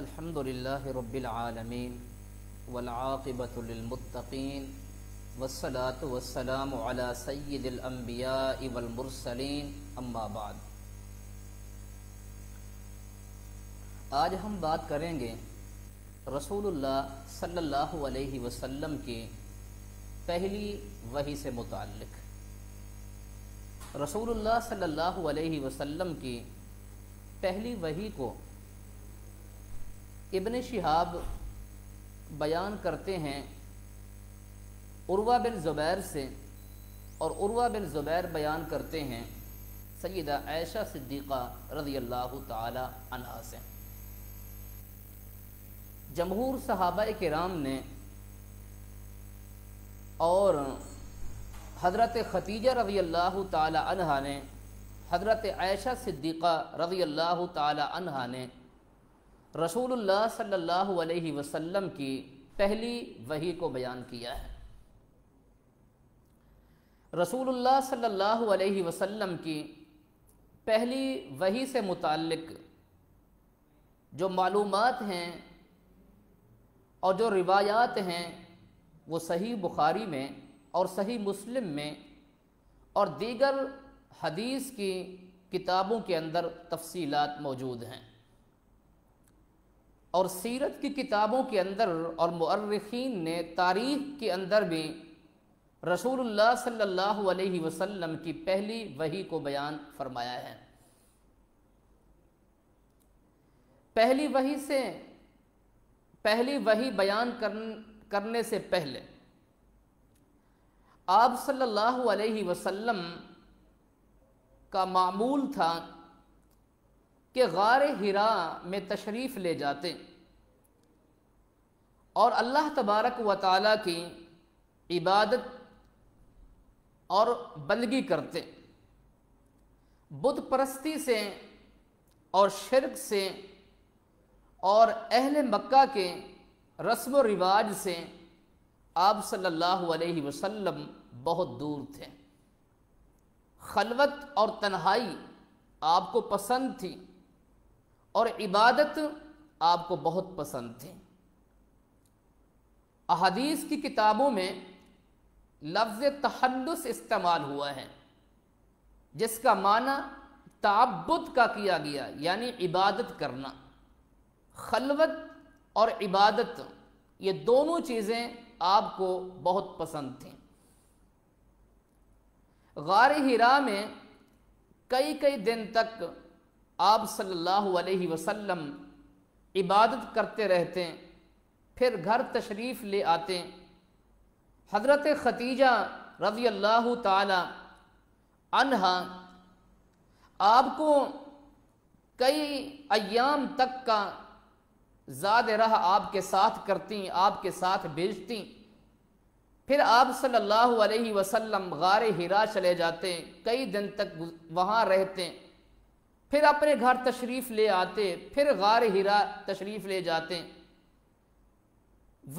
الحمد لله رب العالمين والعاقبة للمتقين والصلاة والسلام على سيد الأنبياء والمرسلين أما بعد आज हम बात करेंगे रसूलुल्लाह सल्लल्लाहु अलैहि वसल्लम की पहली वही से मुतक़ रसूलुल्लाह सल्लल्लाहु अलैहि वसल्लम की पहली वही को इबन शहाब बयान करते हैं उर्वा बिन ज़ुबैर से और उर्वा बिन ज़ुबैर बयान करते हैं सैदा ऐशा सिद्दीक़ा रज़ी अल्लाह तला से जमहूर सहाबा के राम ने और हज़रत ख़तीजा रज़ी अल्लाह तहा ने हज़रत ऐशा सिद्दीक़ा रज़ी अल्लाह तहा ने रसूल सल्लल्लाहु अलैहि वसल्लम की पहली वही को बयान किया है रसूल सल्लल्लाहु अलैहि वसल्लम की पहली वही से मुतक़ जो मालूम हैं और जो रिवायात हैं वो सही बुखारी में और सही मुस्लिम में और दीगर हदीस की किताबों के अंदर तफसीलात मौजूद हैं और सीरत की किताबों के अंदर और मर्रखीन ने तारीख के अंदर भी रसूल सल्लल्लाहु अलैहि वसल्लम की पहली वही को बयान फरमाया है पहली वही से पहली वही बयान करने से पहले आप सल्लल्लाहु अलैहि वसल्लम का मामूल था कि गार हिरा में तशरीफ़ ले जाते और अल्लाह तबारक व ताली की इबादत और बंदगी करते बुत परस्ती से और शिरक से और अहल मक्का के रस्म रिवाज से आप सल्लल्लाहु अलैहि वसल्लम बहुत दूर थे खलवत और तन्हाई आपको पसंद थी और इबादत आपको बहुत पसंद थी अहदीस की किताबों में लफ्ज़ तहदस इस्तेमाल हुआ है जिसका माना ताबुत का किया गया यानी इबादत करना खलवत और इबादत ये दोनों चीज़ें आपको बहुत पसंद थीं गार हिरा में कई कई दिन तक आप सल्लल्लाहु अलैहि वसल्लम इबादत करते रहते फिर घर तशरीफ़ ले आते हज़रत खतीजा रज़ी अल्लाह तहा आपको कई अयाम तक का ज़ाद रहा आपके साथ करती आपके साथ भेजती फिर आप सल्लल्लाहु अलैहि वसल्लम गार हिरा चले जाते कई दिन तक वहाँ रहते फिर अपने घर तशरीफ़ ले आते फिर गार हीरा तशरीफ़ ले जाते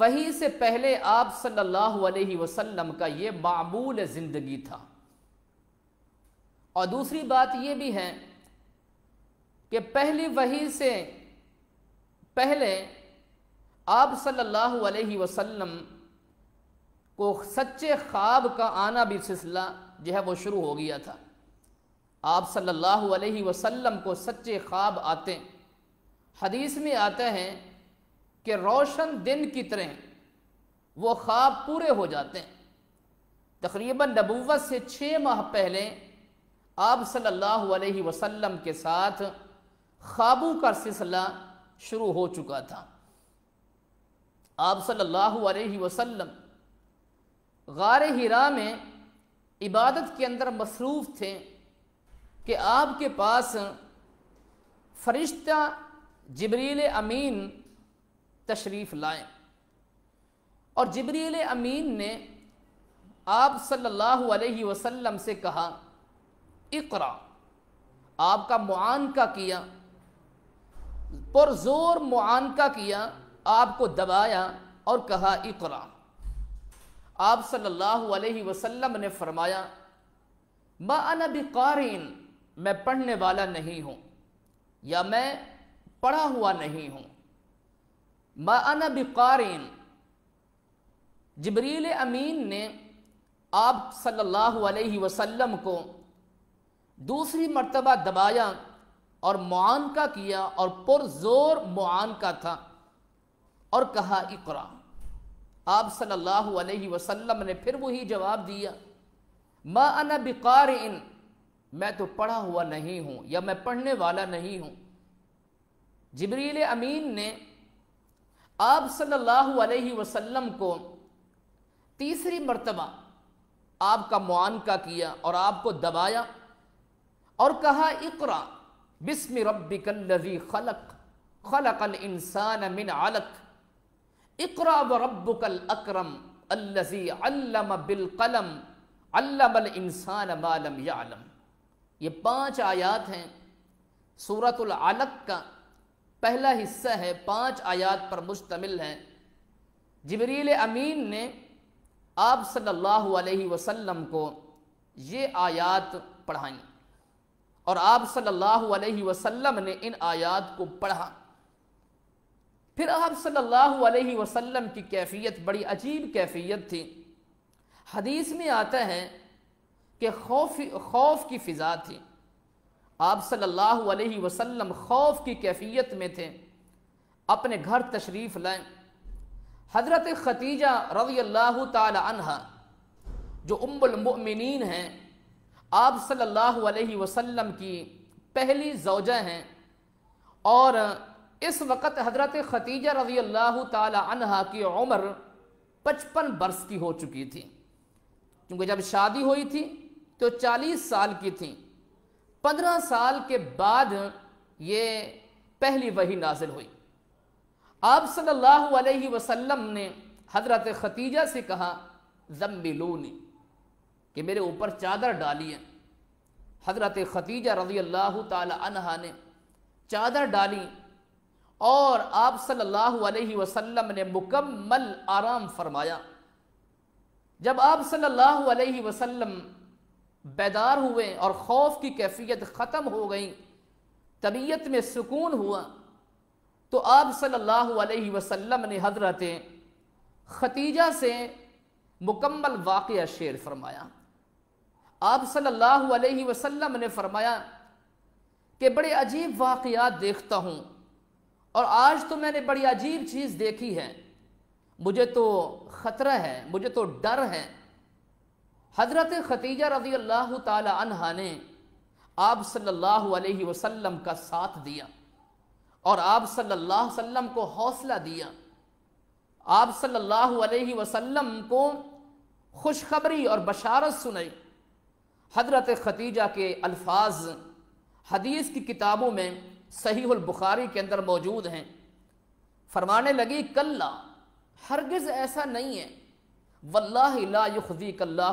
वहीं से पहले आप सल्लल्लाहु अलैहि वसल्लम का ये मामूल ज़िंदगी था और दूसरी बात ये भी है कि पहली वही से पहले आप सल्लल्लाहु अलैहि वसल्लम को सच्चे ख्वाब का आना भी सिलसिला जो है वो शुरू हो गया था आप सल्लल्लाहु अलैहि वसल्लम को सच्चे ख्वाब आते हैं हदीस में आता है कि रोशन दिन की तरह वो ख्वाब पूरे हो जाते हैं तकरीबन नबूवत से छः माह पहले आप सल्लल्लाहु अलैहि वसल्लम के साथ ख्वाबों का सिलसिला शुरू हो चुका था आप सल्लल्लाहु अलैहि वसल्लम गार हिरा में इबादत के अंदर मसरूफ़ थे कि आपके पास फरिश्ता जबरील अमीन तशरीफ़ लाए और जबरील अमीन ने आप सल्लल्लाहु अलैहि वसल्लम से कहा इकरा आपका मुआनका किया पुरज़ोर मुआनका किया आपको दबाया और कहा इकरा आप सल्लल्लाहु अलैहि वसल्लम ने फरमाया बिकारीन मैं पढ़ने वाला नहीं हूँ या मैं पढ़ा हुआ नहीं हूँ माना बिकारीन जबरील अमीन ने आप सल्लल्लाहु अलैहि वसल्लम को दूसरी मर्तबा दबाया और मुआन का किया और पुरजोर मुआन का था और कहा इकरा आप सल्लल्लाहु अलैहि वसल्लम ने फिर वही जवाब दिया मा अना मैं तो पढ़ा हुआ नहीं हूँ या मैं पढ़ने वाला नहीं हूँ जबरील अमीन ने आप सल्लल्लाहु अलैहि वसल्लम को तीसरी मर्तबा आपका मुआनका किया और आपको दबाया और कहा इकरा बिस्म रबी खलक खलक इंसान मिन अलक इकरा व रब्बुकल अक्रम अल्लजी अल्लम बिल कलम अल्लम इंसान मालम यालम ये पांच आयात हैं सूरतुल अलक का पहला हिस्सा है पांच आयात पर मुश्तमिल है जबरील अमीन ने आप सल्लल्लाहु अलैहि वसल्लम को ये आयात पढ़ाई और आप सल्लल्लाहु अलैहि वसल्लम ने इन आयात को पढ़ा फिर आप सल्लल्लाहु अलैहि वसल्लम की कैफियत बड़ी अजीब कैफियत थी हदीस में आता है कि खौफ खौफ की फ़िज़ा थी आप सल्लल्लाहु अलैहि वसल्लम खौफ की कैफियत में थे अपने घर तशरीफ़ लाए हज़रत खतीजा रज़ी अल्लाह तहा जो उम्बुलमिन हैं आप सल्लल्लाहु अलैहि वसल्लम की पहली जौजा हैं और इस वक्त हज़रत खतीजा रज़ी अल्लाह तहा की उम्र पचपन बरस की हो चुकी थी क्योंकि जब शादी हुई थी तो 40 साल की थी 15 साल के बाद ये पहली वही नाजिल हुई आप सल्लल्लाहु अलैहि वसल्लम ने हजरत खतीजा से कहा जम्बिलूनी कि मेरे ऊपर चादर है हजरत खतीजा रजी अल्लाह तहा ने चादर डाली और आप सल्लल्लाहु अलैहि वसल्लम ने मुकम्मल आराम फरमाया जब आप सल्लल्लाहु अलैहि वसल्लम बेदार हुए और खौफ की कैफियत ख़त्म हो गई तबीयत में सुकून हुआ तो आप सल्लल्लाहु अलैहि वसल्लम ने हजरत खतीजा से मुकम्मल वाक़ शेर फरमाया आप सल्लल्लाहु अलैहि वसल्लम ने फरमाया कि बड़े अजीब वाक़ात देखता हूँ और आज तो मैंने बड़ी अजीब चीज़ देखी है मुझे तो ख़तरा है मुझे तो डर है हज़रत खतीजा रजी अल्लाह तहा ने आप सल्लल्लाहु अलैहि वसल्लम का साथ दिया और आप सल्लल्लाहु अलैहि वसल्लम को हौसला दिया आप सल्लल्लाहु अलैहि वसल्लम को खुशखबरी और बशारत सुनाई हजरत खतीजा के अल्फाज हदीस की किताबों में सहीहुल बुखारी के अंदर मौजूद हैं फरमाने लगी कल्ला हरगिज़ ऐसा नहीं है वल्लाखी कल्ला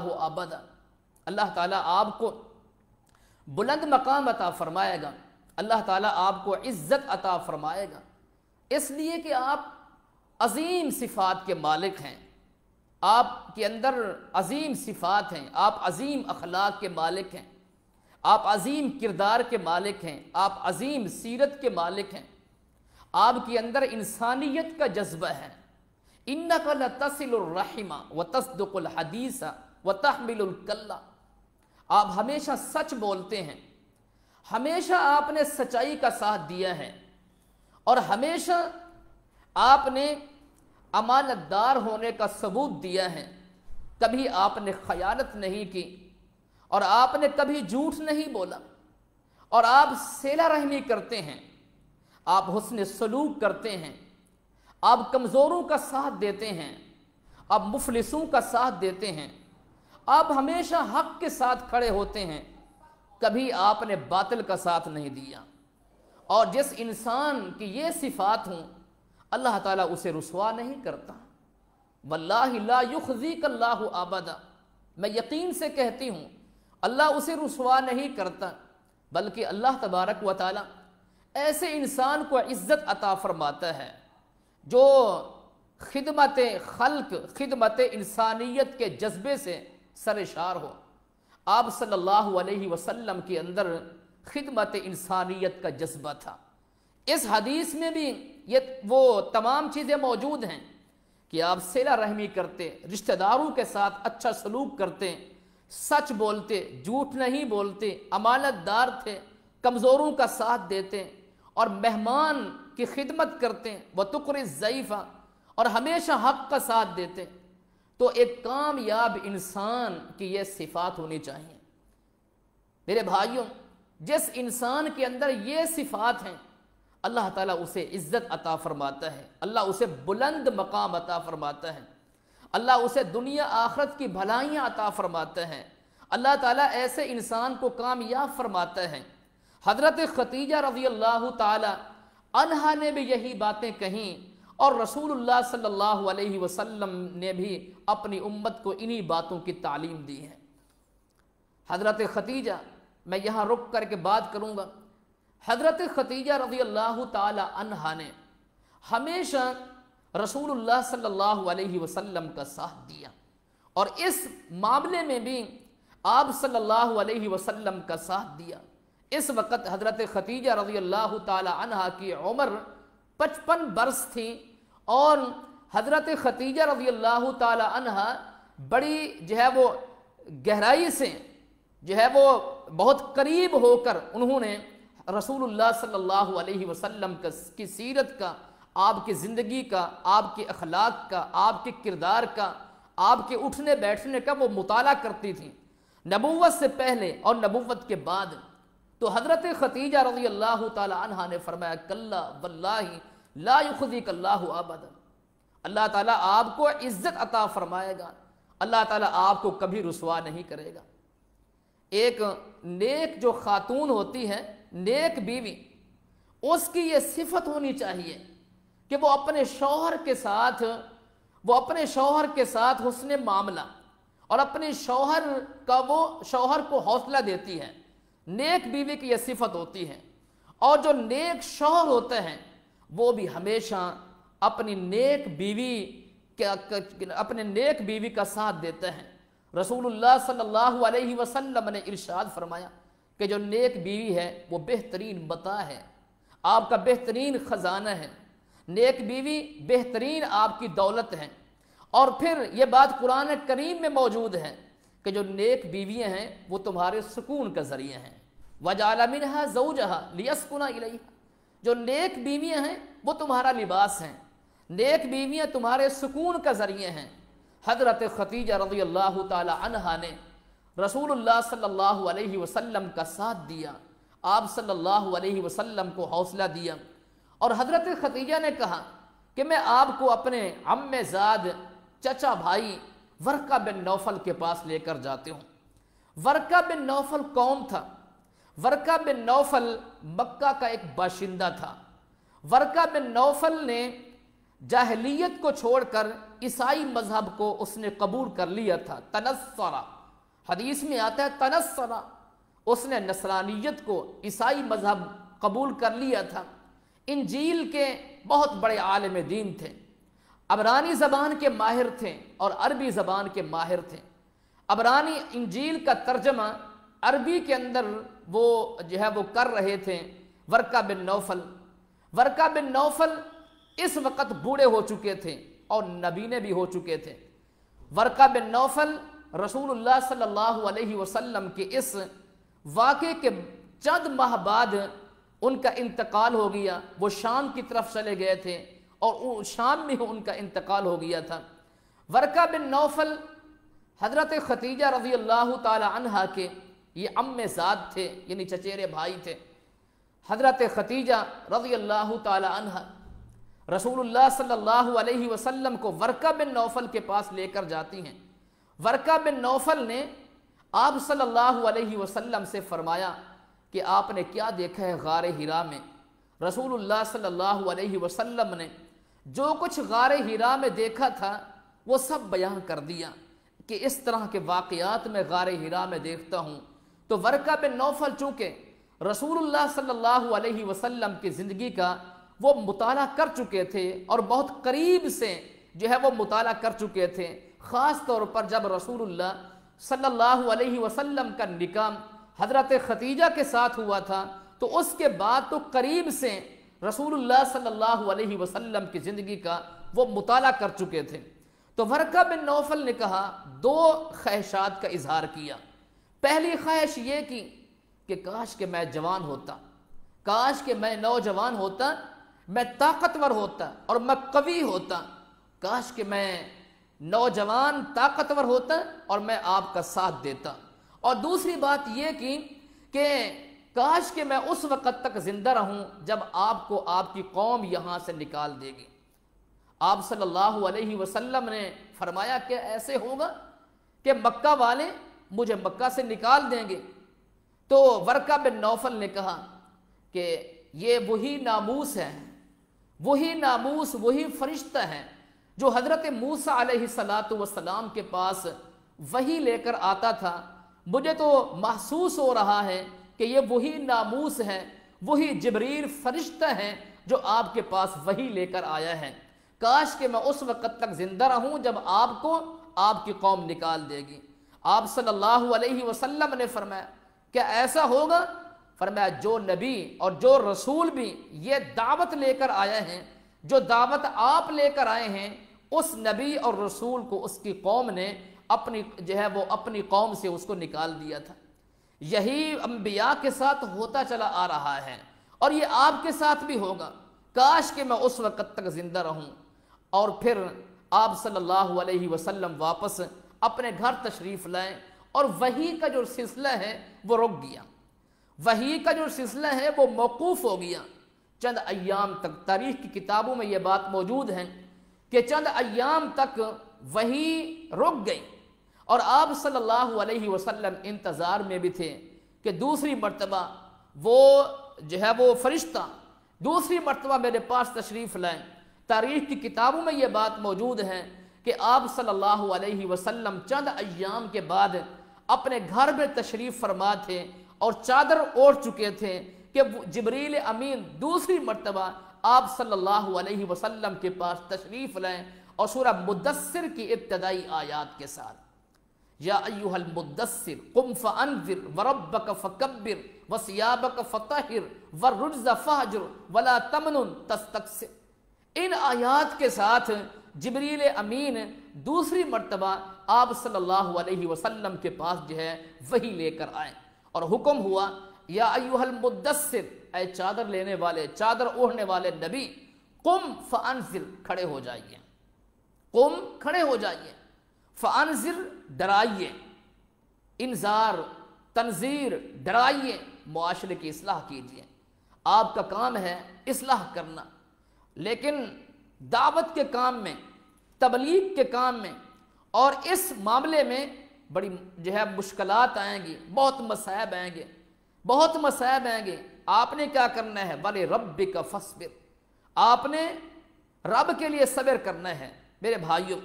अल्लाह ताला आपको बुलंद मकाम अता फ़रमाएगा अल्लाह ताला आपको इज़्ज़त अता फ़रमाएगा इसलिए कि आप अजीम सिफ़ात के मालिक हैं आपके अंदर अजीम सिफ़ात हैं आप अजीम अखलाक के मालिक हैं आप अजीम किरदार के मालिक हैं आप अजीम सीरत के मालिक हैं आपके अंदर इंसानियत का जज्बा है इन्नकल तसिलरहिमा व तस्दुल हदीसा व तहमिलकल्ला आप हमेशा सच बोलते हैं हमेशा आपने सच्चाई का साथ दिया है और हमेशा आपने अमानतदार होने का सबूत दिया है कभी आपने खयानत नहीं की और आपने कभी झूठ नहीं बोला और आप सेला रहमी करते हैं आप हुसन सलूक करते हैं आप कमज़ोरों का साथ देते हैं आप मुफलिसों का साथ देते हैं आप हमेशा हक के साथ खड़े होते हैं कभी आपने बातिल का साथ नहीं दिया और जिस इंसान की ये सिफात हूँ अल्लाह ताला उसे रसवा नहीं करता वल्लाखी कल्लाह आबादा मैं यकीन से कहती हूँ अल्लाह उसे रसवा नहीं करता बल्कि अल्लाह तबारक व ताली ऐसे इंसान को इज़्ज़त अता फरमाता है जो खिदमत खल्क खिदमत इंसानियत के जज्बे से सरशार हो आप सल्लल्लाहु अलैहि वसल्लम के अंदर खिदमत इंसानियत का जज्बा था इस हदीस में भी ये वो तमाम चीज़ें मौजूद हैं कि आप सेला रहमी करते रिश्तेदारों के साथ अच्छा सलूक करते सच बोलते झूठ नहीं बोलते अमानतदार थे कमज़ोरों का साथ देते और मेहमान की खिदमत करते हैं व तुकर ज़यीफ़ा और हमेशा हक का साथ देते हैं तो एक कामयाब इंसान की यह सिफात होनी चाहिए मेरे भाइयों जिस इंसान के अंदर ये सिफात हैं अल्लाह ताला उसे इज़्ज़त अता फरमाता है अल्लाह उसे बुलंद मकाम अता फरमाता है अल्लाह उसे दुनिया आखरत की भलाइयाँ अता फरमाता है अल्लाह ताला ऐसे इंसान को कामयाब फरमाता है हज़रत खतीजा रज़ी अल्लाह ताला अनहा ने भी यही बातें कहीं और रसूलुल्लाह सल्लल्लाहु अलैहि वसल्लम ने भी अपनी उम्मत को इन्हीं बातों की तालीम दी है हजरत खतीजा मैं यहाँ रुक करके बात करूँगा हजरत खतीजा रजी अल्लाह तहा ने हमेशा रसूलुल्लाह सल्लल्लाहु अलैहि वसल्लम का साथ दिया और इस मामले में भी आप सल्लल्लाहु अलैहि वसल्लम का साथ दिया इस वक्त हज़रत खतीजा रजी अल्लाह तहा की उम्र पचपन बरस थी और हज़रत खतीजा रजी अल्लाह तहा बड़ी जो है वो गहराई से जो है वो बहुत करीब होकर उन्होंने रसूलुल्लाह सल्लल्लाहु अलैहि वसल्लम की सीरत का आपकी ज़िंदगी का आपके अखलाक का आपके किरदार का आपके उठने बैठने का वो मुताला करती थी नबूवत से पहले और नबूवत के बाद तो हज़रत खतीजा रजी अल्लाह तहा ने फरमाया कल्ला वल्लाही ला युखजीक अल्लाह आबद अल्लाह ताला आपको इज़्ज़त अता फरमाएगा अल्लाह ताला आपको कभी रसवा नहीं करेगा एक नेक जो खातून होती है नेक बीवी उसकी ये सिफत होनी चाहिए कि वो अपने शौहर के साथ वो अपने शौहर के साथ हुसन मामला और अपने शौहर का वो शौहर को हौसला देती है नेक बीवी की यह सिफत होती है और जो नेक शोहर होते हैं वो भी हमेशा अपनी नेक बीवी अपने नेक बीवी का साथ देते हैं रसूलुल्लाह सल्लल्लाहु अलैहि वसल्लम ने इरशाद फरमाया कि जो नेक बीवी है वो बेहतरीन बता है आपका बेहतरीन ख़जाना है नेक बीवी बेहतरीन आपकी दौलत है और फिर ये बात कुरान करीम में मौजूद है कि जो नेक बीवियाँ हैं वो तुम्हारे सुकून का ज़रिए हैं वजालमिन है जऊ जहा लियसकुना जो नेक बीवियाँ हैं वो तुम्हारा लिबास हैं नेक बीवियाँ तुम्हारे सुकून का ज़रिए हैं हजरत खतीजा रजी अल्लाह तहा ने रसूलुल्लाह सल्लल्लाहु अलैहि वसल्लम का साथ दिया आप सल्लल्लाहु अलैहि वसल्लम को हौसला दिया और हजरत खतीजा ने कहा कि मैं आपको अपने अम्मेजाद चचा भाई वर्का बिन नौफल के पास लेकर जाते हो वर्का बिन नौफल कौन था वर्का बिन नौफल मक्का का एक बाशिंदा था वर्का बिन नौफल ने जाहलीत को छोड़कर ईसाई मजहब को उसने कबूल कर लिया था तनस्सरा हदीस में आता है तनस्सरा उसने नसरानियत को ईसाई मजहब कबूल कर लिया था इंजील के बहुत बड़े आलम दीन थे अबरानी ज़बान के माहिर थे और अरबी ज़बान के माहिर थे अबरानी इंजील का तर्जमा अरबी के अंदर वो जो है वो कर रहे थे वर्का बिन नौफल वर्का बिन नौफल इस वक्त बूढ़े हो चुके थे और नबीने भी हो चुके थे वर्का बिन नौफल रसूलुल्लाह सल्लल्लाहु अलैहि वसल्लम के इस वाक़े के चंद माह बाद उनका इंतकाल हो गया वो शाम की तरफ चले गए थे और शाम में उनका इंतकाल हो गया था वरका बिन नौफल हजरत खतीजा रजी अल्लाह तहा के ये अम ज़ाद थे यानी चचेरे भाई थे हजरत खतीजा रजी अल्लाह तहा रसूलुल्लाह सल्लल्लाहु अलैहि वसल्लम को वरका बिन नौफल के पास लेकर जाती हैं वर्का बिन नौफल ने आप सल्लल्लाहु अलैहि वसल्लम से फरमाया कि आपने क्या देखा है गार हिरा में रसूलुल्लाह सल्लल्लाहु अलैहि वसल्लम ने जो कुछ गार हीरा में देखा था वो सब बयान कर दिया कि इस तरह के वाकयात में गार हीरा में देखता हूँ तो वर्का बिन नौफल चूँकि रसूल सल्लल्लाहु अलैहि वसल्लम की ज़िंदगी का वो मुताला कर चुके थे और बहुत करीब से जो है वो मुताला कर चुके थे ख़ास तौर पर जब रसूल सल्लल्लाहु अलैहि वसल्लम का निकाम हज़रत खतीजा के साथ हुआ था तो उसके बाद तो करीब से रसूल सल्लल्लाहु की ज़िंदगी का वो मुताल कर चुके थे तो वरका बिन नौफल ने कहा दो ख्वाहिशात का इजहार किया पहली ख्वाहिश ये की कि काश के मैं जवान होता काश के मैं नौजवान होता मैं ताकतवर होता और मैं कवि होता काश के मैं नौजवान ताकतवर होता और मैं आपका साथ देता और दूसरी बात यह कि काश के मैं उस वक़्त तक ज़िंदा रहूं जब आपको आपकी कौम यहां से निकाल देगी आप सल्लल्लाहु अलैहि वसल्लम ने फरमाया कि ऐसे होगा कि मक्का वाले मुझे मक्का से निकाल देंगे तो वर्का बिन नौफल ने कहा कि ये वही नामूस है वही नामूस वही फरिश्ता है जो हज़रत मूसा सलात वसलाम के पास वही लेकर आता था मुझे तो महसूस हो रहा है कि ये वही नामूस हैं वही जबरीर फरिश्ता हैं जो आपके पास वही लेकर आया है काश के मैं उस वक़्त तक ज़िंदा रहूं जब आपको आपकी कौम निकाल देगी आप सल्लल्लाहु अलैहि वसल्लम ने फरमाया क्या ऐसा होगा फरमाया जो नबी और जो रसूल भी ये दावत लेकर आया है जो दावत आप लेकर आए हैं उस नबी और रसूल को उसकी कौम ने अपनी जो है वो अपनी कौम से उसको निकाल दिया था यही अम्बिया के साथ होता चला आ रहा है और ये आपके साथ भी होगा काश कि मैं उस वक़्त तक ज़िंदा रहूं और फिर आप सल्लल्लाहु अलैहि वसल्लम वापस अपने घर तशरीफ़ लाएं और वही का जो सिलसिला है वो रुक गया वही का जो सिलसिला है वो मौकूफ़ हो गया चंद अयाम तक तारीख की किताबों में ये बात मौजूद है कि चंद अयाम तक वही रुक गई और आप सल्लल्लाहु अलैहि वसल्लम इंतज़ार में भी थे कि दूसरी मरतबा वो जो है वो फरिश्ता दूसरी मरतबा मेरे पास तशरीफ़ लाएँ तारीख़ की किताबों में ये बात मौजूद है कि आप सल्लल्लाहु अलैहि वसल्लम चंद अयाम के बाद अपने घर में तशरीफ़ फरमा थे और चादर ओढ़ चुके थे कि जबरील अमीन दूसरी मरतबा आप सल्लल्लाहु अलैहि वसल्लम के पास तशरीफ़ लें और सूरह मुदस्सर की इब्तदाई आयात के साथ इन आयात के साथ जबरील अमीन दूसरी मरतबा आप सल्लल्लाहु अलैहि वसल्लम के पास जो है वही लेकर आए और हुक्म हुआ या अयुहल मुद्दसर ए चादर लेने वाले चादर ओढ़ने वाले नबी कुम फ़ानजिर खड़े हो जाइए कुम खड़े हो जाइए फ़ानजिर डराइए इंजार तंजीर डराइए माशरे की असलाह कीजिए आपका काम है इसलाह करना लेकिन दावत के काम में तबलीग के काम में और इस मामले में बड़ी जो है मुश्किल आएंगी बहुत मसायब आएंगे बहुत मसायब आएंगे आपने क्या करना है वाले रब का फसबिर आपने रब के लिए सबर करना है मेरे भाइयों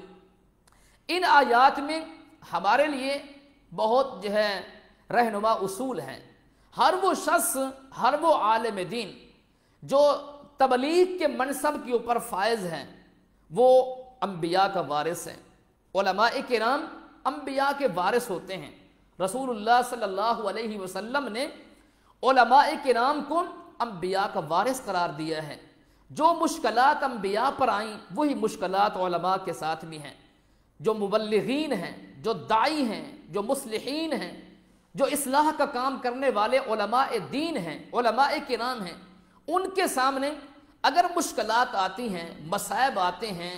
इन आयात में हमारे लिए बहुत जो है रहनुमा उसूल हैं हर वो शख्स हर वो आलम दीन जो तबलीग के मनसब के ऊपर फायज हैं वो अम्बिया का वारिस हैं ओलमा के नाम अम्बिया के वारिस होते हैं रसूलुल्लाह सल्लल्लाहु अलैहि वसल्लम ने ओलमा के नाम को अम्बिया का वारिस करार दिया है जो मुश्किलात अम्बिया पर आईं वही मुश्किलात ओलमा के साथ भी हैं जो मुबलिन हैं जो दाई हैं जो मुसलिन हैं जो इसलाह का काम करने वाले दीन हैं के नाम हैं उनके सामने अगर मुश्किल आती हैं मसायब आते हैं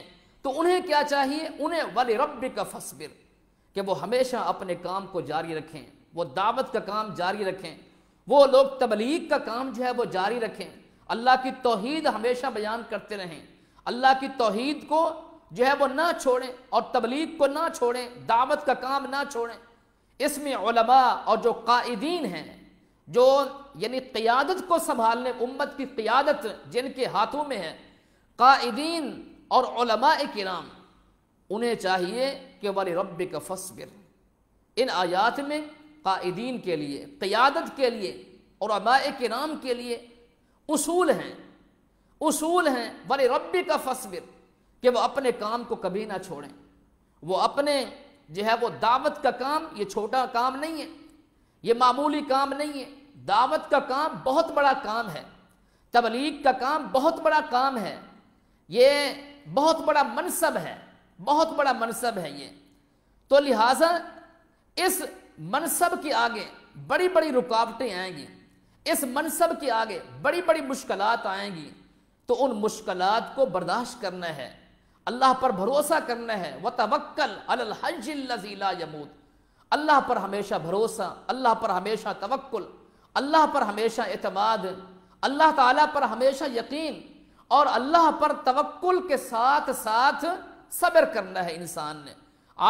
तो उन्हें क्या चाहिए उन्हें वाले रब का फसबिर कि वो हमेशा अपने काम को जारी रखें वो दावत का काम जारी रखें वो लोग तबलीग का काम जो है वो जारी रखें अल्लाह की तोहद हमेशा बयान करते रहें अल्लाह की तोहद को जो है वो ना छोड़ें और तबलीग को ना छोड़ें दावत का काम ना छोड़ें इसमें और जो कायदीन हैं जो यानी क़ियादत को संभालने उम्मत की क़ियादत जिनके हाथों में है कायदीन और के कराम उन्हें चाहिए कि वाले रब का फसबिर इन आयात में कायदीन के लिए क़ियादत के लिए और के कराम के लिए उसूल हैं उसूल हैं वाले रब का फसबिर कि वो अपने काम को कभी ना छोड़ें वो अपने जो है वो दावत का काम ये छोटा काम नहीं है ये मामूली काम नहीं है दावत का काम बहुत बड़ा काम है तबलीग का काम बहुत बड़ा काम है ये बहुत बड़ा मनसब है बहुत बड़ा मनसब है ये तो लिहाजा इस मनसब के आगे बड़ी बड़ी रुकावटें आएंगी इस मनसब के आगे बड़ी बड़ी मुश्किलात आएंगी तो उन मुश्किलात को बर्दाश्त करना है अल्लाह पर भरोसा करना है व तवक्ल अलहजीला यमूत अल्लाह पर हमेशा भरोसा अल्लाह पर हमेशा तवक्कुल अल्लाह पर हमेशा एतमाद अल्लाह ताला पर हमेशा यकीन और अल्लाह पर तवक्कुल के साथ साथ सब्र करना है इंसान ने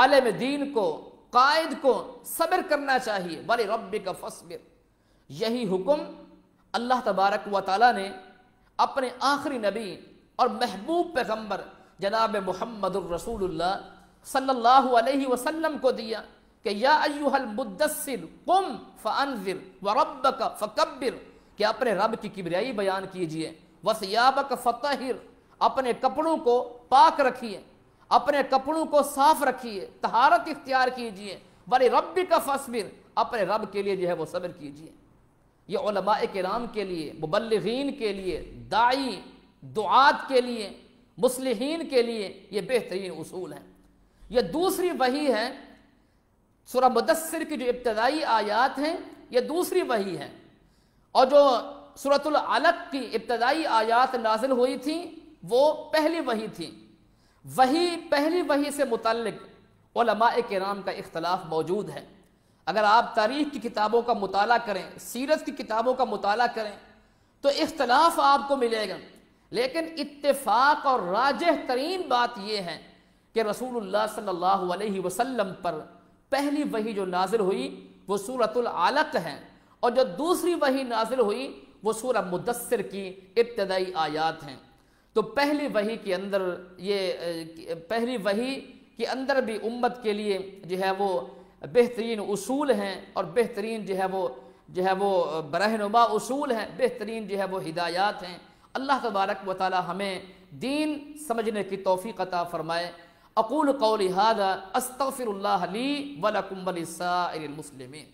आलम दीन को कायद को सब्र करना चाहिए वाले रब का फसबिर यही हुक्म अल्लाह तबारक व ताली ने अपने आखिरी नबी और महबूब पैगम्बर जनाब मोहम्मद सल्लाम को दिया कि या कुम फ़ानविर व रब्बक फ़कब्बिर कि अपने रब की किबरियाई बयान कीजिए वसयाबक फ़तहिर अपने कपड़ों को पाक रखिए अपने कपड़ों को साफ रखिए तहारत इख्तियार कीजिए वाले रब का फसबिर अपने रब के लिए जो है वो सब्र कीजिए ये कराम के लिए मुबलिन के लिए दाई दुआत के लिए मुसलिहीन के लिए ये बेहतरीन उसूल हैं यह दूसरी वही है सुरह मुदसर की जो इब्तदाई आयात हैं यह दूसरी वही है और जो सूरतुल अलक की इब्तदाई आयात नाजिल हुई थी वो पहली वही थी वही पहली वही से मुतलमा के नाम का इख्तलाफ मौजूद है अगर आप तारीख की किताबों का मताल करें सीरत की किताबों का मताल करें तो इख्तलाफ आपको मिलेगा लेकिन इत्तेफाक और राजह तरीन बात यह है कि रसूलुल्लाह सल्लल्लाहु अलैहि वसल्लम पर पहली वही जो नाजिल हुई वो सूरतुल आलक है और जो दूसरी वही नाजिल हुई वो सूरह मुदसर की इब्तदाई आयात हैं तो पहली वही के अंदर ये पहली वही के अंदर भी उम्मत के लिए जो है वो बेहतरीन असूल हैं और बेहतरीन जो है वो जो है वो बरहनुमा असूल हैं बेहतरीन जो है वो हिदायत हैं अल्लाह तबारक व ताली हमें दीन समझने की तोफ़ी कता फ़रमाए अकूल कौल हादा अस्तफ़िर ली वलकुम वलिसाइल